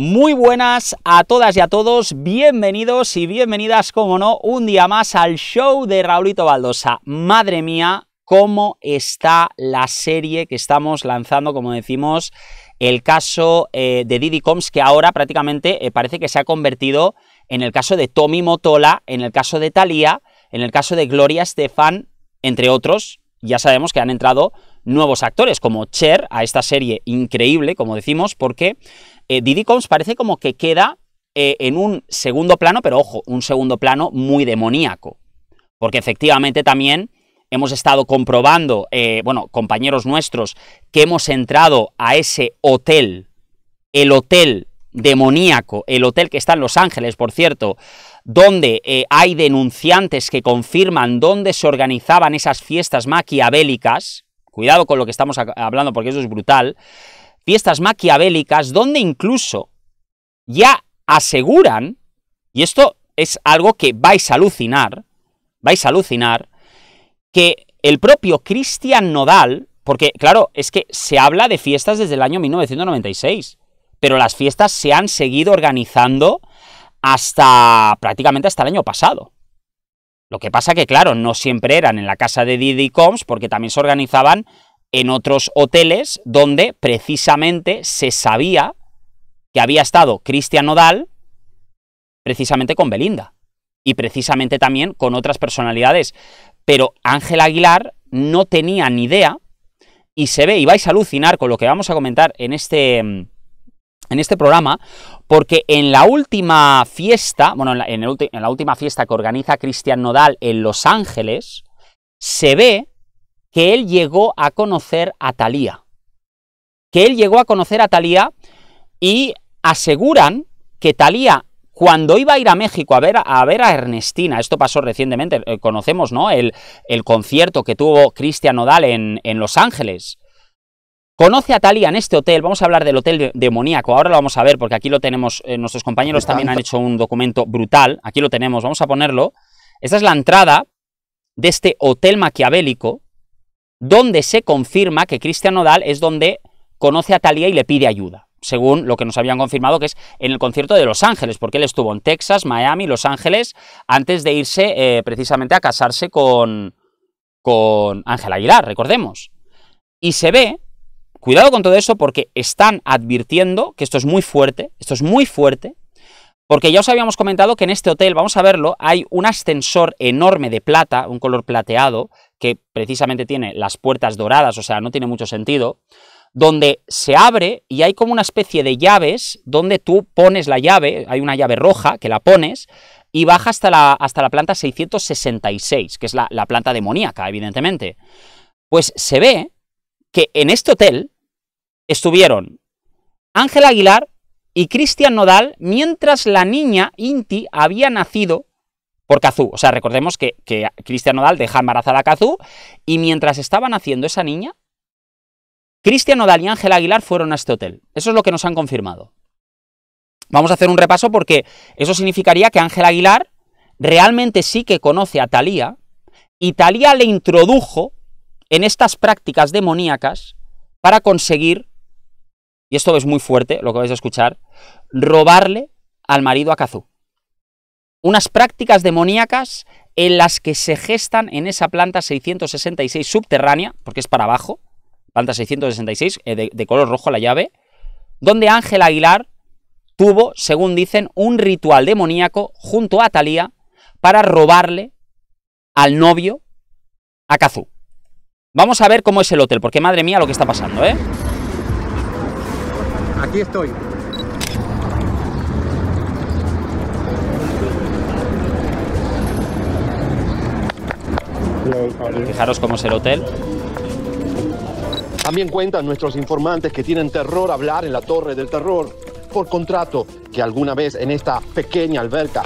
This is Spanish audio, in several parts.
Muy buenas a todas y a todos, bienvenidos y bienvenidas, como no, un día más al show de Raulito Baldosa. Madre mía, cómo está la serie que estamos lanzando, como decimos, el caso eh, de Didi Combs, que ahora prácticamente eh, parece que se ha convertido en el caso de Tommy Motola, en el caso de Thalía, en el caso de Gloria Estefan, entre otros. Ya sabemos que han entrado nuevos actores como Cher a esta serie increíble, como decimos, porque eh, Diddy parece como que queda eh, en un segundo plano, pero ojo, un segundo plano muy demoníaco. Porque efectivamente también hemos estado comprobando, eh, bueno, compañeros nuestros, que hemos entrado a ese hotel, el hotel demoníaco, el hotel que está en Los Ángeles, por cierto, donde eh, hay denunciantes que confirman dónde se organizaban esas fiestas maquiavélicas, cuidado con lo que estamos hablando porque eso es brutal, fiestas maquiavélicas, donde incluso ya aseguran, y esto es algo que vais a alucinar, vais a alucinar, que el propio Cristian Nodal, porque claro, es que se habla de fiestas desde el año 1996, pero las fiestas se han seguido organizando hasta prácticamente hasta el año pasado. Lo que pasa que, claro, no siempre eran en la casa de Didi Combs, porque también se organizaban en otros hoteles donde precisamente se sabía que había estado Cristian Nodal precisamente con Belinda y precisamente también con otras personalidades. Pero Ángel Aguilar no tenía ni idea y se ve, y vais a alucinar con lo que vamos a comentar en este, mm, en este programa, porque en la última fiesta, bueno, en la, en la última fiesta que organiza Cristian Nodal en Los Ángeles, se ve que él llegó a conocer a Talía. Que él llegó a conocer a Talía y aseguran que Talía, cuando iba a ir a México a ver a, ver a Ernestina, esto pasó recientemente, eh, conocemos ¿no? el, el concierto que tuvo Cristian Nodal en, Los Ángeles, Conoce a Talía en este hotel, vamos a hablar del hotel demoníaco, ahora lo vamos a ver porque aquí lo tenemos, eh, nuestros compañeros también han hecho un documento brutal, aquí lo tenemos, vamos a ponerlo. Esta es la entrada de este hotel maquiavélico donde se confirma que Cristian Nodal es donde conoce a Talia y le pide ayuda, según lo que nos habían confirmado que es en el concierto de Los Ángeles, porque él estuvo en Texas, Miami, Los Ángeles, antes de irse eh, precisamente a casarse con con Ángel Aguilar, recordemos. Y se ve, cuidado con todo eso porque están advirtiendo que esto es muy fuerte, esto es muy fuerte, porque ya os habíamos comentado que en este hotel, vamos a verlo, hay un ascensor enorme de plata, un color plateado, que precisamente tiene las puertas doradas, o sea, no tiene mucho sentido, donde se abre y hay como una especie de llaves donde tú pones la llave, hay una llave roja que la pones, y baja hasta la, hasta la planta 666, que es la planta demoníaca, evidentemente. Pues se ve que en este hotel estuvieron Ángel Aguilar, y Cristian Nodal mientras la niña Inti había nacido por Cazú, O sea, recordemos que, Cristian Nodal deja embarazada a Kazú y mientras estaba naciendo esa niña, Cristian Nodal y Ángel Aguilar fueron a este hotel. Eso es lo que nos han confirmado. Vamos a hacer un repaso porque eso significaría que Ángel Aguilar realmente sí que conoce a Talía y Talía le introdujo en estas prácticas demoníacas para conseguir y esto es muy fuerte lo que vais a escuchar, robarle al marido a Kazú. Unas prácticas demoníacas en las que se gestan en esa planta 666 subterránea, porque es para abajo, planta 666, eh, de, color rojo la llave, donde Ángel Aguilar tuvo, según dicen, un ritual demoníaco junto a Talía para robarle al novio a Kazú. Vamos a ver cómo es el hotel, porque madre mía lo que está pasando, ¿eh? aquí estoy. Fijaros cómo es el hotel. También cuentan nuestros informantes que tienen terror hablar en la Torre del Terror por contrato que alguna vez en esta pequeña alberca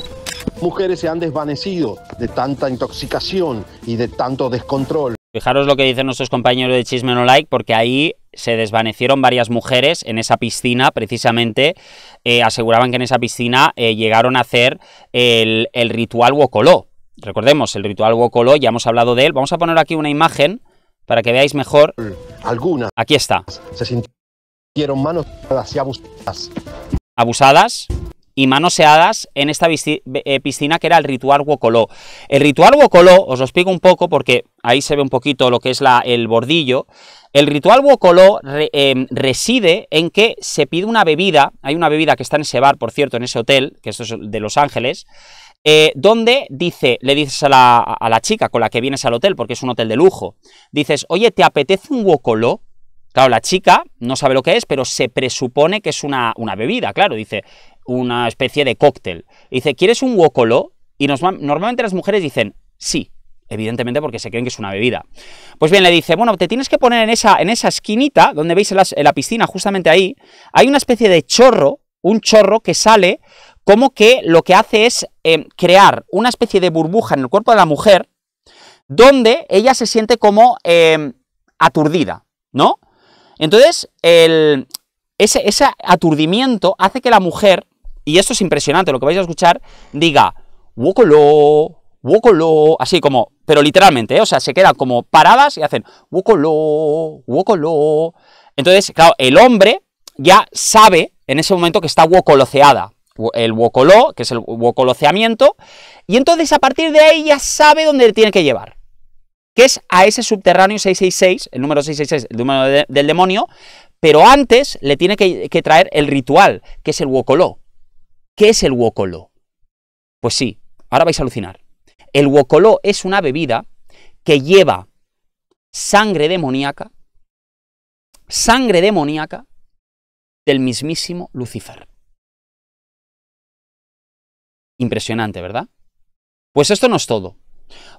mujeres se han desvanecido de tanta intoxicación y de tanto descontrol. Fijaros lo que dicen nuestros compañeros de Chisme No Like, porque ahí se desvanecieron varias mujeres en esa piscina, precisamente. Eh, aseguraban que en esa piscina eh, llegaron a hacer el, ritual Wokoló. Recordemos, el ritual Wokoló, ya hemos hablado de él. Vamos a poner aquí una imagen para que veáis mejor. Alguna. Aquí está. Se sintieron manos y abusadas. Abusadas y manoseadas en esta eh, piscina que era el ritual Wokoló. El ritual Wokoló, os lo explico un poco porque ahí se ve un poquito lo que es la, el bordillo, el ritual wokolo eh, reside en que se pide una bebida, hay una bebida que está en ese bar, por cierto, en ese hotel, que esto es de Los Ángeles, eh, donde dice, le dices a la, chica con la que vienes al hotel, porque es un hotel de lujo, dices, oye, ¿te apetece un wokolo? Claro, la chica no sabe lo que es, pero se presupone que es una, bebida, claro, dice, una especie de cóctel. Dice, ¿quieres un wokolo? Y normalmente las mujeres dicen, sí evidentemente porque se creen que es una bebida. Pues bien, le dice, bueno, te tienes que poner en esa, en esa esquinita, donde veis la, piscina, justamente ahí, hay una especie de chorro, un chorro que sale como que lo que hace es eh, crear una especie de burbuja en el cuerpo de la mujer, donde ella se siente como eh, aturdida, ¿no? Entonces, ese, ese aturdimiento hace que la mujer, y esto es impresionante, lo que vais a escuchar, diga, ¡Wokolo! wokolo, así como, pero literalmente, ¿eh? o sea, se quedan como paradas y hacen wokolo, wokolo. Entonces, claro, el hombre ya sabe en ese momento que está wokoloceada, el wokoló, que es el wokoloceamiento, y entonces a partir de ahí ya sabe dónde le tiene que llevar, que es a ese subterráneo 666, el número 666, el número del demonio, pero antes le tiene que, traer el ritual, que es el wokoló. ¿Qué es el wokoló? Pues sí, ahora vais a alucinar. El huocoló es una bebida que lleva sangre demoníaca, sangre demoníaca del mismísimo Lucifer. Impresionante, ¿verdad? Pues esto no es todo.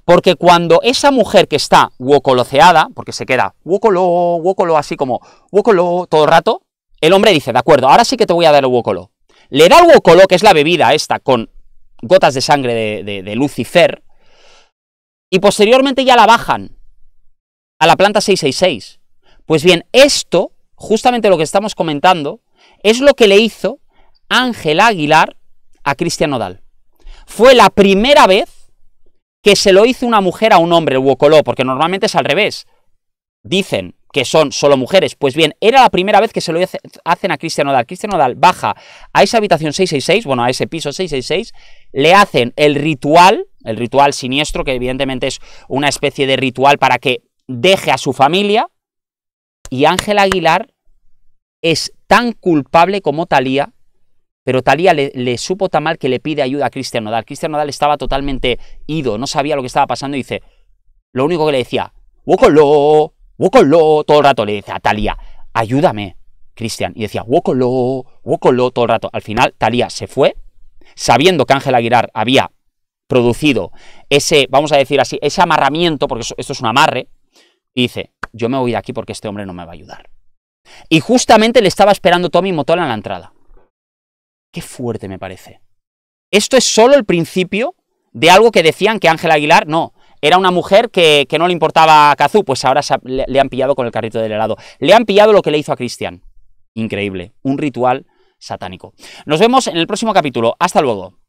Porque cuando esa mujer que está huocoloceada, porque se queda huocoló, huocoló, así como huocoló todo el rato, el hombre dice, de acuerdo, ahora sí que te voy a dar el huocoló. Le da el huocoló, que es la bebida esta, con Gotas de Sangre de, Lucifer, y posteriormente ya la bajan a la planta 666. Pues bien, esto, justamente lo que estamos comentando, es lo que le hizo Ángel Aguilar a Cristian Nodal. Fue la primera vez que se lo hizo una mujer a un hombre, el Wokoló, porque normalmente es al revés. Dicen que son solo mujeres. Pues bien, era la primera vez que se lo hacen a Cristian Nodal, Cristian Nodal baja a esa habitación 666, bueno, a ese piso 666, le hacen el ritual, el ritual siniestro, que evidentemente es una especie de ritual para que deje a su familia, y Ángel Aguilar es tan culpable como Talía, pero Talía le, supo tan mal que le pide ayuda a Cristian Nodal. Cristian Nodal estaba totalmente ido, no sabía lo que estaba pasando y dice, lo único que le decía, ¡Wocolo! Wokolo, todo el rato le dice a ayúdame, Cristian. Y decía, Wokolo, Wokolo, todo el rato. Al final, Talía se fue, sabiendo que Ángel Aguilar había producido ese, vamos a decir así, ese amarramiento, porque esto es un amarre, y dice, yo me voy de aquí porque este hombre no me va a ayudar. Y justamente le estaba esperando Tommy Motola en la entrada. Qué fuerte me parece. Esto es solo el principio de algo que decían que Ángel Aguilar, no, era una mujer que, no le importaba a Kazu, pues ahora le han pillado con el carrito del helado. Le han pillado lo que le hizo a Cristian. Increíble. Un ritual satánico. Nos vemos en el próximo capítulo. Hasta luego.